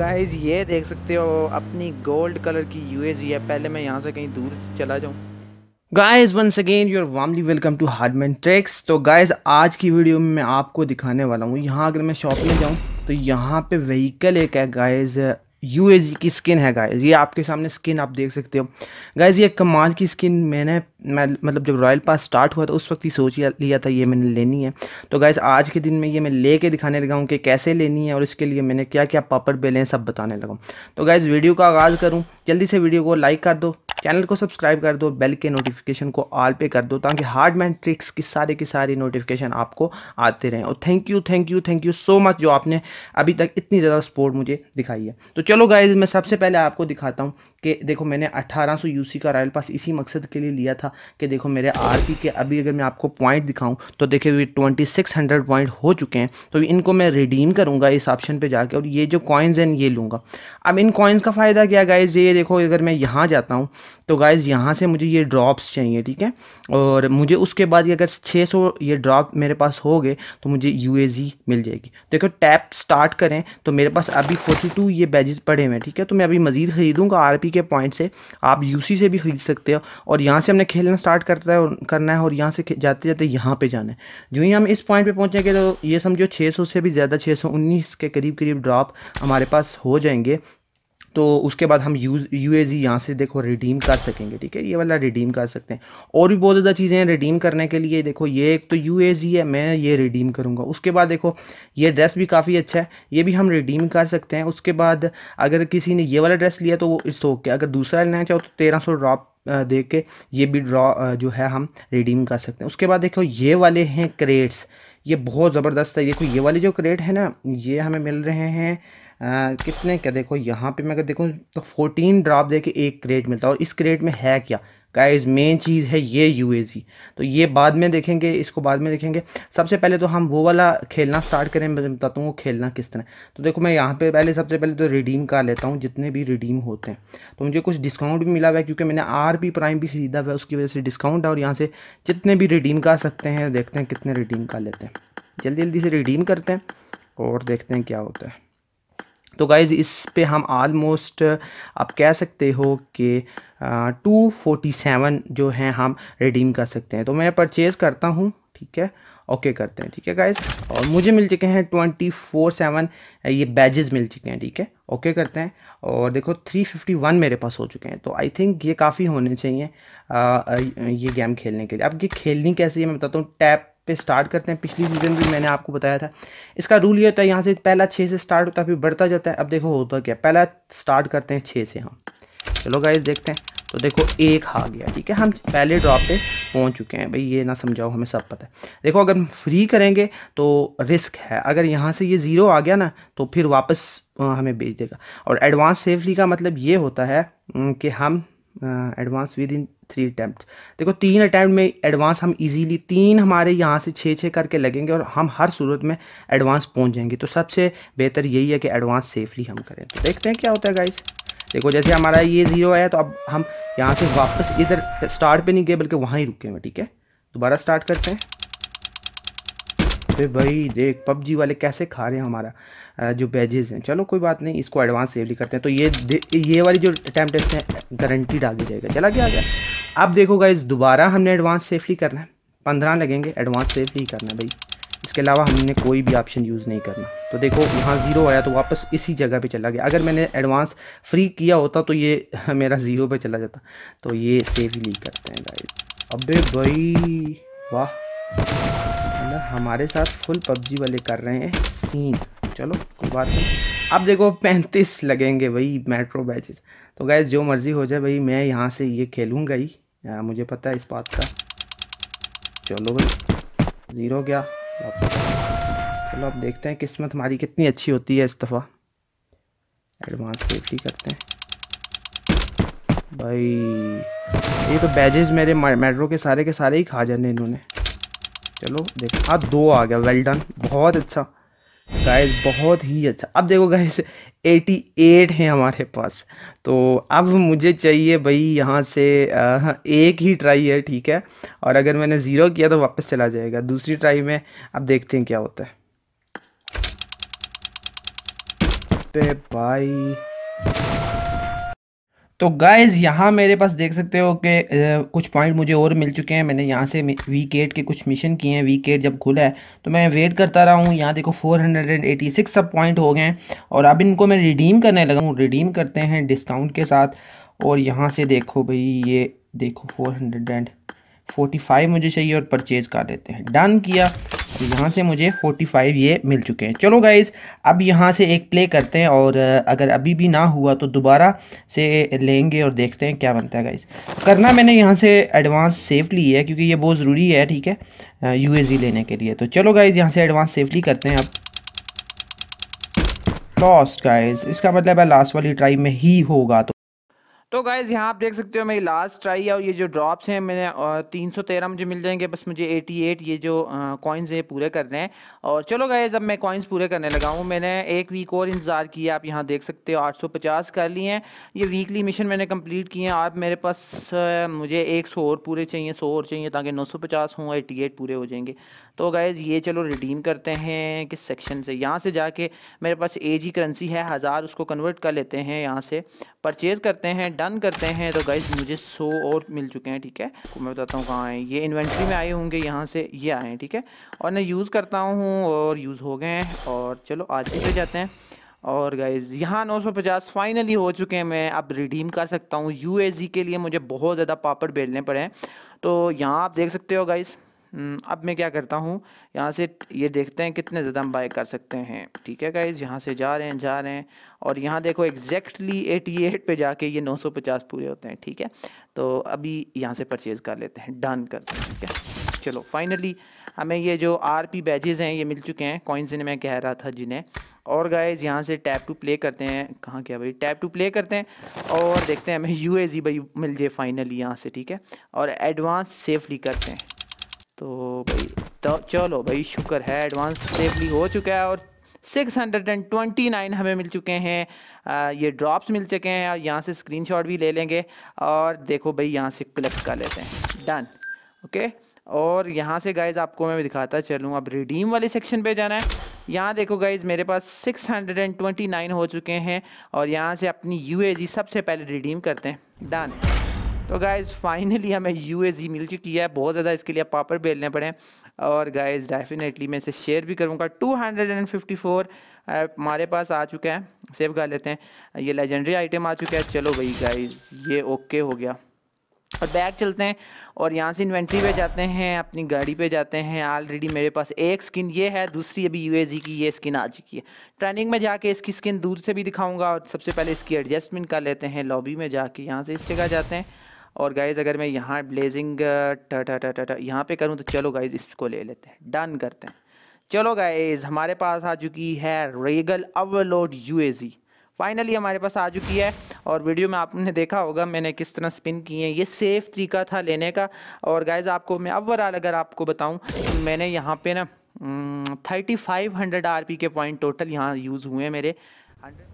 guys ये देख सकते हो अपनी गोल्ड कलर की यूएजी है पहले मैं यहाँ से कहीं दूर चला जाऊँ guys once again your warmly welcome to Hardman treks तो गाइस आज की वीडियो में मैं आपको दिखाने वाला हूँ यहाँ अगर मैं शॉप में जाऊँ तो यहाँ पे व्हीकल एक है गाइज यू की स्किन है गाइज ये आपके सामने स्किन आप देख सकते हो गाइज ये कमाल की स्किन मैंने मैं मतलब जब रॉयल पास स्टार्ट हुआ था उस वक्त ही सोच लिया था ये मैंने लेनी है तो गाइज आज के दिन में ये मैं ले के दिखाने लगा हूँ कि कैसे लेनी है और इसके लिए मैंने क्या क्या पापड़ बेलें सब बताने लगा तो गाइज़ वीडियो का आगाज़ करूँ जल्दी से वीडियो को लाइक कर दो चैनल को सब्सक्राइब कर दो बेल के नोटिफिकेशन को ऑल पे कर दो ताकि हार्ड मैन ट्रिक्स की सारे की सारी नोटिफिकेशन आपको आते रहें और thank you thank you thank you so much जो आपने अभी तक इतनी ज़्यादा सपोर्ट मुझे दिखाई है तो चलो गाइज मैं सबसे पहले आपको दिखाता हूँ कि देखो मैंने अट्ठारह सौ का रॉयल पास इसी मकसद के लिए लिया था कि देखो मेरे आर के अभी अगर मैं आपको पॉइंट दिखाऊँ तो देखिए ये ट्वेंटी सिक्स हंड्रेड पॉइंट हो चुके हैं तो इनको मैं रिडीम करूँगा इस ऑप्शन पर जाकर और ये जो कॉइन्स हैं ये लूँगा अब इन कॉइन्स का फ़ायदा क्या गाइज ये देखो अगर मैं यहाँ जाता हूँ तो गाइज़ यहाँ से मुझे ये ड्रॉप्स चाहिए ठीक है और मुझे उसके बाद ये अगर 600 ये ड्रॉप मेरे पास हो गए तो मुझे यू मिल जाएगी देखो टैप स्टार्ट करें तो मेरे पास अभी 42 ये बैजेस पड़े हुए हैं ठीक है तो मैं अभी मज़ीद ख़रीदूँगा आर के पॉइंट से आप यू से भी ख़रीद सकते हो और यहाँ से हमने खेलना स्टार्ट करता है और करना है और यहाँ से जाते जाते यहाँ पर जाना है जो ही हम इस पॉइंट पर पहुँचेंगे तो ये समझो छः से भी ज़्यादा छः के करीब करीब ड्रॉप हमारे पास हो जाएंगे तो उसके बाद हम यू यू ए जी यहाँ से देखो रिडीम कर सकेंगे ठीक है ये वाला रिडीम कर सकते हैं और भी बहुत ज़्यादा चीज़ें हैं रिडीम करने के लिए देखो ये एक तो यू ए जी है मैं ये रिडीम करूँगा उसके बाद देखो ये ड्रेस भी काफ़ी अच्छा है ये भी हम रिडीम कर सकते हैं उसके बाद अगर किसी ने ये वाला ड्रेस लिया तो वो इस ओके तो अगर दूसरा लेना चाहो तो तेरह सौ ड्रॉप देख के ये भी ड्रॉ जो है हम रिडीम कर सकते हैं उसके बाद देखो ये वाले हैं क्रेट्स ये बहुत ज़बरदस्त है देखो ये वाले जो क्रेट है ना ये हमें मिल रहे हैं कितने क्या देखो यहाँ पे मैं अगर देखूँ तो फोटीन ड्राप दे के एक क्रेट मिलता है और इस क्रेट में है क्या गाइस मेन चीज़ है ये यू तो ये बाद में देखेंगे इसको बाद में देखेंगे सबसे पहले तो हम वो वाला खेलना स्टार्ट करें मैं बताता हूँ वो खेलना किस तरह तो देखो मैं यहाँ पे पहले सबसे पहले तो रिडीम कर लेता हूँ जितने भी रिडीम होते हैं तो मुझे कुछ डिस्काउंट भी मिला हुआ है क्योंकि मैंने आर प्राइम भी खरीदा हुआ है उसकी वजह से डिस्काउंट है और यहाँ से जितने भी रिडीम कर सकते हैं देखते हैं कितने रिडीम कर लेते हैं जल्दी जल्दी से रिडीम करते हैं और देखते हैं क्या होता है तो गाइज़ इस पे हम आलमोस्ट आप कह सकते हो कि टू फोटी सेवन जो है हम रिडीम कर सकते हैं तो मैं परचेज़ करता हूँ ठीक है ओके okay करते हैं ठीक है गाइज़ और मुझे मिल चुके हैं ट्वेंटी फोर सेवन ये बैजेस मिल चुके हैं ठीक है ओके okay करते हैं और देखो थ्री फिफ्टी वन मेरे पास हो चुके हैं तो आई थिंक ये काफ़ी होने चाहिए आ, ये गेम खेलने के लिए अब ये खेलनी कैसी है मैं बताता हूँ टैप पे स्टार्ट करते हैं पिछली सीज़न भी मैंने आपको बताया था इसका रूल ये होता है यहाँ से पहला छः से स्टार्ट होता है फिर बढ़ता जाता है अब देखो होता क्या पहला स्टार्ट करते हैं छः से हम चलो गाइज देखते हैं तो देखो एक आ गया ठीक है हम पहले ड्रॉप पे पहुंच चुके हैं भाई ये ना समझाओ हमें सब पता है देखो अगर हम फ्री करेंगे तो रिस्क है अगर यहाँ से ये ज़ीरो आ गया ना तो फिर वापस हमें भेज देगा और एडवांस सेफली का मतलब ये होता है कि हम advance within three attempt देखो तीन अटैम्प्ट में एडवांस हम इजीली तीन हमारे यहाँ से छः छः करके लगेंगे और हम हर सूरत में एडवांस पहुँच जाएंगे तो सबसे बेहतर यही है कि एडवांस सेफली हम करें तो देखते हैं क्या होता है गाइस देखो जैसे हमारा ये ज़ीरो आया तो अब हम यहाँ से वापस इधर स्टार्ट पे नहीं गए बल्कि वहाँ ही रुके हुए ठीक है दोबारा स्टार्ट करते हैं अबे भाई देख पबजी वाले कैसे खा रहे हैं हमारा जो बैजेस हैं चलो कोई बात नहीं इसको एडवांस सेवली करते हैं तो ये ये वाली जो अटैम्प्ट टेस्ट है गारंटीड आगे जाएगा चला गया आ गया अब देखो गाइज दोबारा हमने एडवांस सेफली करना है पंद्रह लगेंगे एडवांस सेफली करना है भाई इसके अलावा हमने कोई भी ऑप्शन यूज़ नहीं करना तो देखो यहाँ ज़ीरो आया तो वापस इसी जगह पे चला गया अगर मैंने एडवांस फ्री किया होता तो ये मेरा ज़ीरो पे चला जाता तो ये सेफली करते हैं गाइज अबे भाई वाह मतलब हमारे साथ फुल पबजी वाले कर रहे हैं सीन चलो कोई बात नहीं अब देखो पैंतीस लगेंगे भाई मेट्रो बैचेस तो गैस जो मर्ज़ी हो जाए भाई मैं यहाँ से ये खेलूँगा ही मुझे पता है इस बात का चलो भाई ज़ीरो गया वापस चलो अब देखते हैं किस्मत हमारी कितनी अच्छी होती है इस दफ़ा एडवांस सेफ्टी करते हैं भाई ये तो बैजेज मेरे मेट्रो के सारे के सारे ही खा जाने इन्होंने चलो देखो हाँ दो आ गया वेल डन बहुत अच्छा गाइस बहुत ही अच्छा अब देखो गाइस 88 है हमारे पास तो अब मुझे चाहिए भाई यहाँ से एक ही ट्राई है ठीक है और अगर मैंने ज़ीरो किया तो वापस चला जाएगा दूसरी ट्राई में अब देखते हैं क्या होता है पे भाई तो गाइज़ यहाँ मेरे पास देख सकते हो कि कुछ पॉइंट मुझे और मिल चुके हैं मैंने यहाँ से वीक एट के कुछ मिशन किए हैं वीक एट जब खुला है तो मैं वेट करता रहा हूँ यहाँ देखो 486 सब पॉइंट हो गए हैं और अब इनको मैं रिडीम करने लगा हूँ रिडीम करते हैं डिस्काउंट के साथ और यहाँ से देखो भाई ये देखो फोर हंड्रेड एंड फाइव मुझे चाहिए और परचेज़ कर देते हैं डन किया तो यहाँ से मुझे 45 ये मिल चुके हैं चलो गाइज़ अब यहाँ से एक प्ले करते हैं और अगर अभी भी ना हुआ तो दोबारा से लेंगे और देखते हैं क्या बनता है गाइज़ करना मैंने यहाँ से एडवांस सेफली है क्योंकि ये बहुत ज़रूरी है ठीक है यू लेने के लिए तो चलो गाइज़ यहाँ से एडवांस सेफली करते हैं अब लॉस्ट गाइज इसका मतलब है लास्ट वाली ट्राई में ही होगा तो तो गाइज़ यहाँ आप देख सकते हो मेरी लास्ट ट्राई है और ये जो ड्रॉप्स हैं मैंने तीन सौ तेरह मुझे मिल जाएंगे बस मुझे एटी एट ये जो कॉइन्स हैं पूरे करने हैं और चलो गाइज़ अब मैं कॉइन्स पूरे करने लगा हूँ मैंने एक वीक और इंतज़ार किया आप यहाँ देख सकते हो आठ सौ पचास कर लिए हैं ये वीकली मिशन मैंने कम्प्लीट किए हैं आप मेरे पास मुझे एक सौ और पूरे चाहिए सौ और चाहिए ताकि नौ सौ पचास हों एटी एट पूरे हो जाएंगे तो गाइज़ ये चलो रिडीम करते हैं किस सेक्शन से यहाँ से जाके मेरे पास ए जी करेंसी है हज़ार उसको कन्वर्ट कर लेते हैं यहाँ से परचेज़ करते हैं डन करते हैं तो गाइज़ मुझे सौ और मिल चुके हैं ठीक है तो मैं बताता हूँ कहाँ आए ये इन्वेंट्री में आए होंगे यहाँ से ये आए ठीक है और मैं यूज़ करता हूँ और यूज़ हो गए हैं और चलो आज भी जाते हैं और गाइज़ यहाँ 950 फाइनली हो चुके हैं मैं अब रिडीम कर सकता हूँ यू के लिए मुझे बहुत ज़्यादा पापड़ बेलने पड़े हैं तो यहाँ आप देख सकते हो गाइज़ हम्म, अब मैं क्या करता हूँ यहाँ से ये देखते हैं कितने ज़्यादा हम बाई कर सकते हैं ठीक है गाइज यहाँ से जा रहे हैं जा रहे हैं और यहाँ देखो एग्जैक्टली एट पर जाके ये नौ सौ पचास पूरे होते हैं ठीक है तो अभी यहाँ से परचेज़ कर लेते हैं डन करते हैं ठीक है चलो फाइनली हमें ये जो आर पी बैजेज़ हैं ये मिल चुके हैं कॉइन्स जिन्हें मैं कह रहा था जिन्हें और गाइज यहाँ से टैप टू प्ले करते हैं कहाँ क्या भाई टैप टू प्ले करते हैं और देखते हैं हमें यू ए जी भाई मिल जाए फाइनली यहाँ से ठीक है और एडवांस सेफली करते हैं तो भाई तो चलो भाई शुक्र है एडवांस सेफली हो चुका है और 629 हमें मिल चुके हैं आ, ये ड्रॉप्स मिल चुके हैं और यहाँ से स्क्रीनशॉट भी ले लेंगे और देखो भाई यहाँ से कलेक्ट कर लेते हैं डन ओके और यहाँ से गाइज आपको मैं दिखाता चलूँ अब रिडीम वाले सेक्शन पे जाना है यहाँ देखो गाइज मेरे पास 629 हो चुके हैं और यहाँ से अपनी यू सबसे पहले रिडीम करते हैं डन तो गाइज़ फाइनली हमें यू e मिल चुकी है बहुत ज़्यादा इसके लिए पापर बेलने पड़े और गाइज़ डेफिनेटली मैं इसे शेयर भी करूँगा two hundred and fifty four हमारे पास आ चुका है सेव कर लेते हैं ये लेजेंडरी आइटम आ चुका है चलो भाई गाइज़ ये ओके हो गया और बैग चलते हैं और यहाँ से इन्वेंट्री पे जाते हैं अपनी गाड़ी पे जाते हैं ऑलरेडी मेरे पास एक स्किन ये है दूसरी अभी यू e की ये स्किन आ चुकी है ट्रेनिंग में जाके इसकी स्किन दूर से भी दिखाऊंगा और सबसे पहले इसकी एडजस्टमेंट कर लेते हैं लॉबी में जाके यहाँ से इस जगह जाते हैं और गाइज अगर मैं यहाँ ब्लेजिंग uh, यहाँ पे करूँ तो चलो गाइज इसको ले लेते हैं डन करते हैं चलो गाइज हमारे पास आ चुकी है रेगल ओवरलोड यू फाइनली हमारे पास आ चुकी है और वीडियो में आपने देखा होगा मैंने किस तरह स्पिन की है ये सेफ़ तरीका था लेने का और गाइज आपको मैं ओवरऑल अगर आपको बताऊँ तो मैंने यहाँ पे ना thirty five hundred R P के पॉइंट टोटल यहाँ यूज़ हुए मेरे हंड्रेड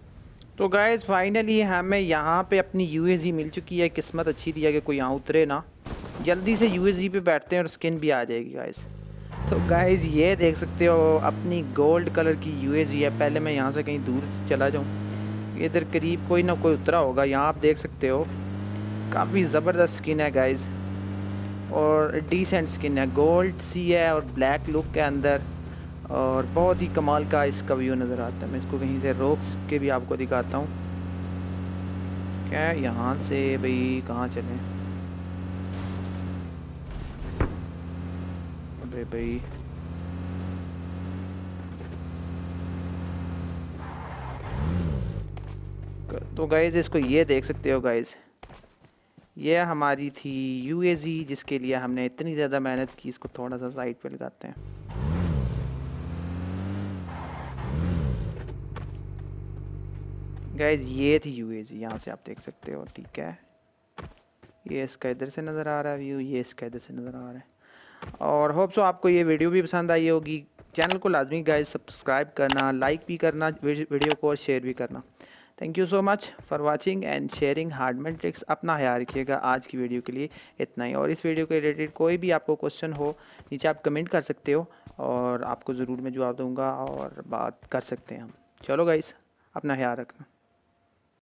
तो गाइज फाइनली हमें यहाँ पे अपनी यू मिल चुकी है किस्मत अच्छी थी कि कोई यहाँ उतरे ना जल्दी से यू पे बैठते हैं और स्किन भी आ जाएगी गाइज तो गाइज ये देख सकते हो अपनी गोल्ड कलर की यू है पहले मैं यहाँ से कहीं दूर चला जाऊँ इधर करीब कोई ना कोई उतरा होगा यहाँ आप देख सकते हो काफ़ी ज़बरदस्त स्किन है गाइज़ और डिसेंट स्किन है गोल्ड सी है और ब्लैक लुक के अंदर और बहुत ही कमाल का इसका व्यू नज़र आता है मैं इसको कहीं से रोक के भी आपको दिखाता हूँ क्या यहाँ से भाई कहाँ चलें अरे भाई तो गाइज़ इसको ये देख सकते हो गाइज़ ये हमारी थी यू जिसके लिए हमने इतनी ज़्यादा मेहनत की इसको थोड़ा सा साइड पे लगाते हैं गैज ये थी यू ए जी यहाँ से आप देख सकते हो ठीक है ये इसका इधर से नज़र आ रहा है व्यू ये इसका इधर से नज़र आ रहा है और होप सो आपको ये वीडियो भी पसंद आई होगी चैनल को लाजमी गाइज सब्सक्राइब करना लाइक भी करना वीडियो को और शेयर भी करना thank you so much for watching and sharing हार्डमेंट ट्रिक्स अपना ख्याल रखिएगा आज की वीडियो के लिए इतना ही और इस वीडियो के रिलेटेड कोई भी आपको क्वेश्चन हो नीचे आप कमेंट कर सकते हो और आपको ज़रूर मैं जवाब दूंगा और बात कर सकते हैं हम चलो गाइस अपना ख्याल रखना